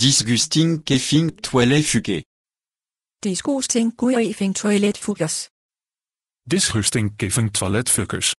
Disgusting kefing Toilet Fuguet. Disgusting kefing Toilet Fugues. Disgusting kefing Toilet Fugues.